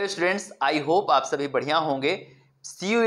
तो students I hope आप सभी बढ़िया होंगे सी यू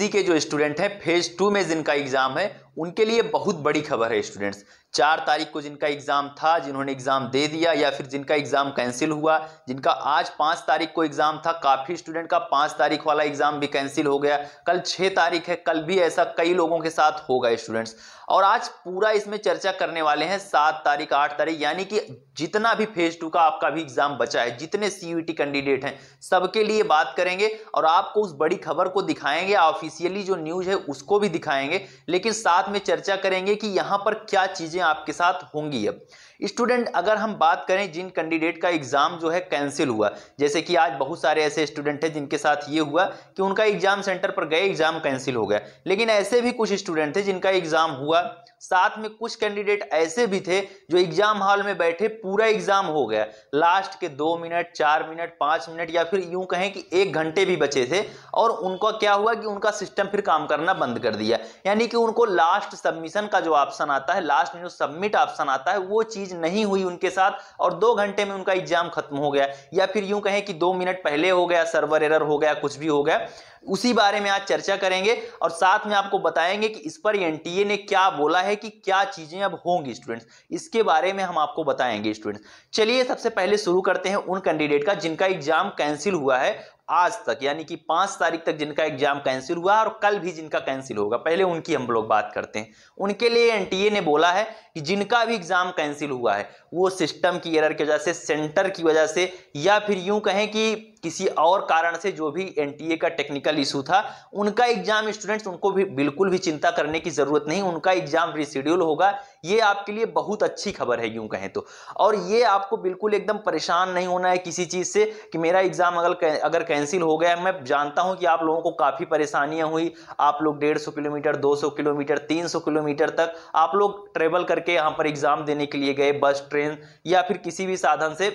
e के जो स्टूडेंट हैं फेज़ टू में जिनका एग्ज़ाम है उनके लिए बहुत बड़ी खबर है स्टूडेंट्स चार तारीख को जिनका एग्ज़ाम था जिन्होंने एग्ज़ाम दे दिया या फिर जिनका एग्ज़ाम कैंसिल हुआ जिनका आज पांच तारीख को एग्ज़ाम था काफ़ी स्टूडेंट का पांच तारीख वाला एग्ज़ाम भी कैंसिल हो गया कल छह तारीख है कल भी ऐसा कई लोगों के साथ होगा स्टूडेंट्स और आज पूरा इसमें चर्चा करने वाले हैं सात तारीख आठ तारीख यानी कि जितना भी फेज टू का आपका भी एग्ज़ाम बचा है जितने सी कैंडिडेट हैं सबके लिए बात करेंगे और आपको उस बड़ी खबर को दिखाएंगे ऑफिशियली जो न्यूज़ है उसको भी दिखाएंगे लेकिन सात बाद में चर्चा करेंगे कि यहाँ पर क्या चीज़ें आपके साथ होंगी अब स्टूडेंट अगर हम बात करें जिन कैंडिडेट का एग्ज़ाम जो है कैंसिल हुआ जैसे कि आज बहुत सारे ऐसे स्टूडेंट हैं जिनके साथ ये हुआ कि उनका एग्ज़ाम सेंटर पर गए एग्ज़ाम कैंसिल हो गया लेकिन ऐसे भी कुछ स्टूडेंट थे जिनका एग्ज़ाम हुआ साथ में कुछ कैंडिडेट ऐसे भी थे जो एग्जाम हॉल में बैठे पूरा एग्जाम हो गया लास्ट के दो मिनट चार मिनट पांच मिनट या फिर यूं कहें कि एक घंटे भी बचे थे और उनका क्या हुआ कि उनका सिस्टम फिर काम करना बंद कर दिया यानी कि उनको लास्ट सबमिशन का जो ऑप्शन आता है लास्ट में जो सबमिट ऑप्शन आता है वो चीज़ नहीं हुई उनके साथ और दो घंटे में उनका एग्जाम खत्म हो गया या फिर यूं कहें कि दो मिनट पहले हो गया सर्वर एरर हो गया कुछ भी हो गया उसी बारे में आज चर्चा करेंगे और साथ में आपको बताएंगे कि इस पर एनटीए ने क्या बोला है कि क्या चीज़ें अब होंगी स्टूडेंट्स इसके बारे में हम आपको बताएंगे स्टूडेंट्स चलिए सबसे पहले शुरू करते हैं उन कैंडिडेट का जिनका एग्जाम कैंसिल हुआ है आज तक यानी कि पांच तारीख तक जिनका एग्जाम कैंसिल हुआ और कल भी जिनका कैंसिल होगा पहले उनकी हम लोग बात करते हैं उनके लिए एनटीए ने बोला है कि जिनका भी एग्जाम कैंसिल हुआ है वो सिस्टम की एरर की वजह से सेंटर की वजह से या फिर यूं कहें कि किसी और कारण से जो भी एनटीए का टेक्निकल इशू था उनका एग्जाम स्टूडेंट्स उनको भी बिल्कुल भी चिंता करने की जरूरत नहीं उनका एग्जाम रिशेड्यूल होगा ये आपके लिए बहुत अच्छी खबर है यूं कहें तो और ये आपको बिल्कुल एकदम परेशान नहीं होना है किसी चीज़ से कि मेरा एग्ज़ाम अगर अगर कैंसिल हो गया मैं जानता हूं कि आप लोगों को काफ़ी परेशानियाँ हुई आप लोग डेढ़ सौ किलोमीटर दो सौ किलोमीटर तीन सौ किलोमीटर तक आप लोग ट्रेवल करके यहाँ पर एग्ज़ाम देने के लिए गए बस ट्रेन या फिर किसी भी साधन से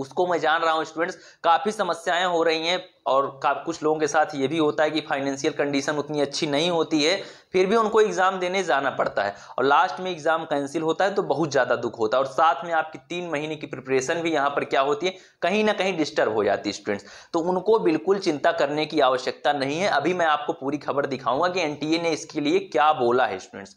उसको मैं जान रहा हूँ स्टूडेंट्स काफ़ी समस्याएं हो रही हैं और कुछ लोगों के साथ ये भी होता है कि फाइनेंशियल कंडीशन उतनी अच्छी नहीं होती है फिर भी उनको एग्ज़ाम देने जाना पड़ता है और लास्ट में एग्ज़ाम कैंसिल होता है तो बहुत ज़्यादा दुख होता है और साथ में आपकी तीन महीने की प्रिपरेशन भी यहाँ पर क्या होती है कहीं ना कहीं डिस्टर्ब हो जाती है स्टूडेंट्स तो उनको बिल्कुल चिंता करने की आवश्यकता नहीं है अभी मैं आपको पूरी खबर दिखाऊंगा कि एन ने इसके लिए क्या बोला है स्टूडेंट्स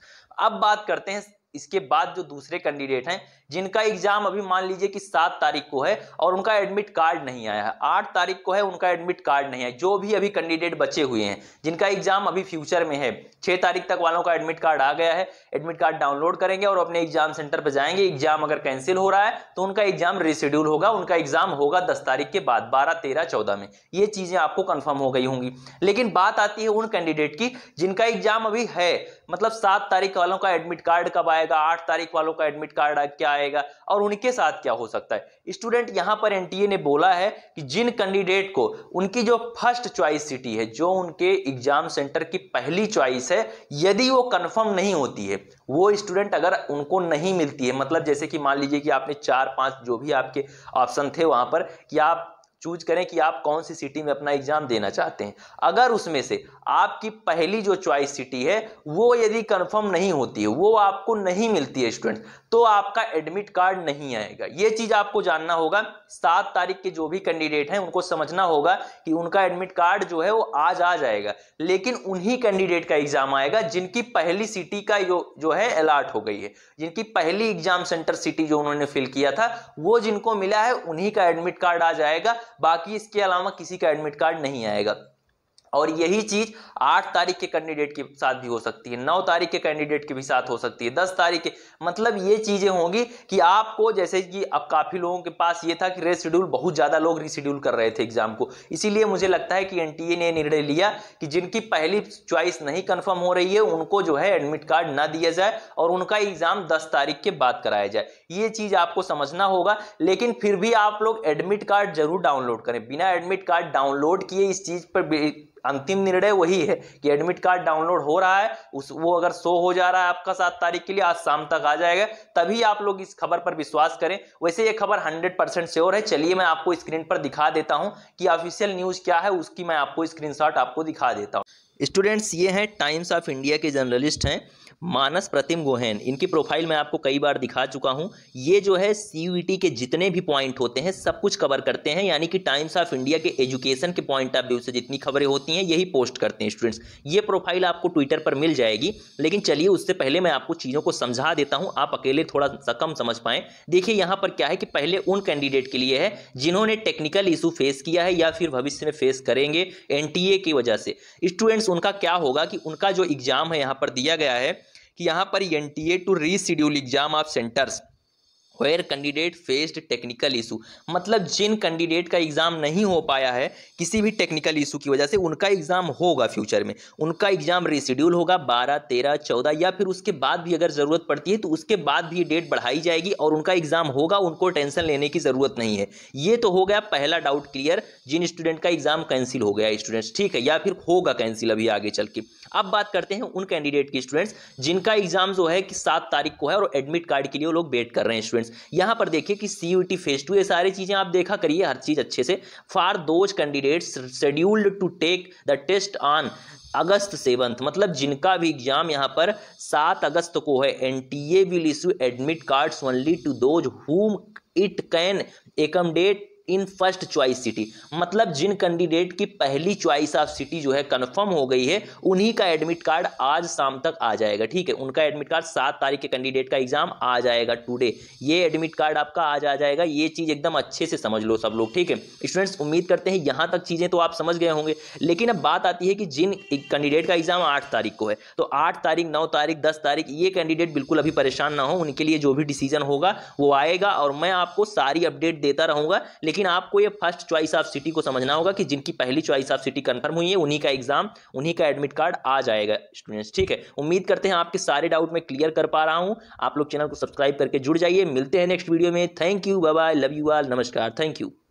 अब बात करते हैं इसके बाद जो दूसरे कैंडिडेट हैं जिनका एग्जाम अभी मान लीजिए कि सात तारीख को है और उनका एडमिट कार्ड नहीं आया है आठ तारीख को है उनका एडमिट कार्ड नहीं है जो भी अभी कैंडिडेट बचे हुए हैं जिनका एग्जाम अभी फ्यूचर में है छह तारीख तक वालों का एडमिट कार्ड आ गया है एडमिट कार्ड डाउनलोड करेंगे और अपने एग्जाम सेंटर पर जाएंगे एग्जाम अगर कैंसिल हो रहा है तो उनका एग्जाम रिशेड्यूल होगा उनका एग्जाम होगा दस तारीख के बाद बारह तेरह चौदह में ये चीजें आपको कंफर्म हो गई होंगी लेकिन बात आती है उन कैंडिडेट की जिनका एग्जाम अभी है मतलब सात तारीख वालों का एडमिट कार्ड कब आएगा आठ तारीख वालों का एडमिट कार्ड क्या आएगा आएगा और उनके साथ क्या हो सकता है स्टूडेंट यहां पर एनटीए ने बोला है कि जिन कैंडिडेट को उनकी जो फर्स्ट चॉइस सिटी है जो उनके एग्जाम सेंटर की पहली चॉइस है यदि वो कन्फर्म नहीं होती है वो स्टूडेंट अगर उनको नहीं मिलती है मतलब जैसे कि मान लीजिए कि आपने चार पांच जो भी आपके ऑप्शन थे वहां पर कि आप चूज करें कि आप कौन सी सिटी में अपना एग्जाम देना चाहते हैं अगर उसमें से आपकी पहली जो चॉइस सिटी है वो यदि कंफर्म नहीं होती है वो आपको नहीं मिलती है स्टूडेंट तो आपका एडमिट कार्ड नहीं आएगा ये चीज़ आपको जानना होगा सात तारीख के जो भी कैंडिडेट हैं उनको समझना होगा कि उनका एडमिट कार्ड जो है वो आज आ जाएगा लेकिन उन्हीं कैंडिडेट का एग्जाम आएगा जिनकी पहली सिटी का जो जो है अलर्ट हो गई है जिनकी पहली एग्जाम सेंटर सिटी जो उन्होंने फिल किया था वो जिनको मिला है उन्हीं का एडमिट कार्ड आ जाएगा बाकी इसके अलावा किसी का एडमिट कार्ड नहीं आएगा और यही चीज आठ तारीख के कैंडिडेट के साथ भी हो सकती है नौ तारीख के कैंडिडेट के भी साथ हो सकती है दस तारीख के मतलब ये चीजें होंगी कि आपको जैसे कि अब काफी लोगों के पास ये था कि रेशेड्यूल बहुत ज्यादा लोग रिशेड्यूल कर रहे थे एग्जाम को इसीलिए मुझे लगता है कि एनटीए ने निर्णय लिया कि जिनकी पहली च्वाइस नहीं कन्फर्म हो रही है उनको जो है एडमिट कार्ड ना दिया जाए और उनका एग्जाम दस तारीख के बाद कराया जाए ये चीज आपको समझना होगा लेकिन फिर भी आप लोग एडमिट कार्ड जरूर डाउनलोड करें बिना एडमिट कार्ड डाउनलोड किए इस चीज पर अंतिम निर्णय वही है कि एडमिट कार्ड डाउनलोड हो रहा है उस वो अगर शो हो जा रहा है आपका सात तारीख के लिए आज शाम तक आ जाएगा तभी आप लोग इस खबर पर विश्वास करें वैसे ये खबर हंड्रेड परसेंट श्योर है चलिए मैं आपको स्क्रीन पर दिखा देता हूँ कि ऑफिशियल न्यूज़ क्या है उसकी मैं आपको स्क्रीन आपको दिखा देता हूँ स्टूडेंट्स ये हैं टाइम्स ऑफ इंडिया के जर्नलिस्ट हैं मानस प्रतिम गोहेन इनकी प्रोफाइल मैं आपको कई बार दिखा चुका हूं ये जो है सीयूईटी e के जितने भी पॉइंट होते हैं सब कुछ कवर करते हैं यानी कि टाइम्स ऑफ इंडिया के एजुकेशन के पॉइंट ऑफ व्यू से जितनी खबरें होती हैं यही पोस्ट करते हैं स्टूडेंट्स ये प्रोफाइल आपको ट्विटर पर मिल जाएगी लेकिन चलिए उससे पहले मैं आपको चीज़ों को समझा देता हूँ आप अकेले थोड़ा सा कम समझ पाएँ देखिए यहाँ पर क्या है कि पहले उन कैंडिडेट के लिए है जिन्होंने टेक्निकल इशू फेस किया है या फिर भविष्य में फेस करेंगे एन की वजह से स्टूडेंट्स उनका क्या होगा कि उनका जो एग्जाम है यहाँ पर दिया गया है कि यहाँ पर N T A to reschedule exam of centres where candidate faced technical issue मतलब जिन कैंडिडेट का एग्ज़ाम नहीं हो पाया है किसी भी टेक्निकल इशू की वजह से उनका एग्ज़ाम होगा फ्यूचर में उनका एग्ज़ाम रिशेड्यूल होगा बारह तेरह चौदह या फिर उसके बाद भी अगर ज़रूरत पड़ती है तो उसके बाद भी ये डेट बढ़ाई जाएगी और उनका एग्ज़ाम होगा उनको टेंशन लेने की ज़रूरत नहीं है ये तो हो गया पहला डाउट क्लियर जिन स्टूडेंट का एग्ज़ाम कैंसिल हो गया स्टूडेंट्स ठीक है या फिर होगा कैंसिल अभी आगे चल के अब बात करते हैं उन कैंडिडेट की स्टूडेंट्स जिनका एग्जाम जो है कि सात तारीख को है और एडमिट कार्ड के लिए लोग वेट कर रहे हैं स्टूडेंट्स यहाँ पर देखिए कि सी यू फेज टू ये सारी चीज़ें आप देखा करिए हर चीज़ अच्छे से for those candidates scheduled to take the test on August seventh मतलब जिनका भी एग्जाम यहाँ पर सात अगस्त को है N T A will issue admit cards only to those whom it can accommodate in first choice city मतलब जिन कैंडिडेट की पहली चॉइस ऑफ सिटी जो है कन्फर्म हो गई है उन्हीं का एडमिट कार्ड आज शाम तक आ जाएगा ठीक है उनका एडमिट कार्ड सात तारीख के कैंडिडेट का एग्जाम आ जाएगा टुडे ये एडमिट कार्ड आपका आज आ जाएगा ये चीज़ एकदम अच्छे से समझ लो सब लोग ठीक है स्टूडेंट्स उम्मीद करते हैं यहां तक चीज़ें तो आप समझ गए होंगे लेकिन अब बात आती है कि जिन कैंडिडेट का एग्जाम आठ तारीख को है तो आठ तारीख नौ तारीख दस तारीख ये कैंडिडेट बिल्कुल अभी परेशान ना हो उनके लिए जो भी डिसीजन होगा वो आएगा और मैं आपको सारी अपडेट देता लेकिन लेकिन आपको ये फर्स्ट चॉइस ऑफ सिटी को समझना होगा कि जिनकी पहली चॉइस ऑफ सिटी कंफर्म हुई है उन्हीं का एग्जाम उन्हीं का एडमिट कार्ड आ जाएगा स्टूडेंट्स ठीक है उम्मीद करते हैं आपके सारे डाउट मैं क्लियर कर पा रहा हूँ आप लोग चैनल को सब्सक्राइब करके जुड़ जाइए मिलते हैं नेक्स्ट वीडियो में thank you bye love you all नमस्कार थैंक यू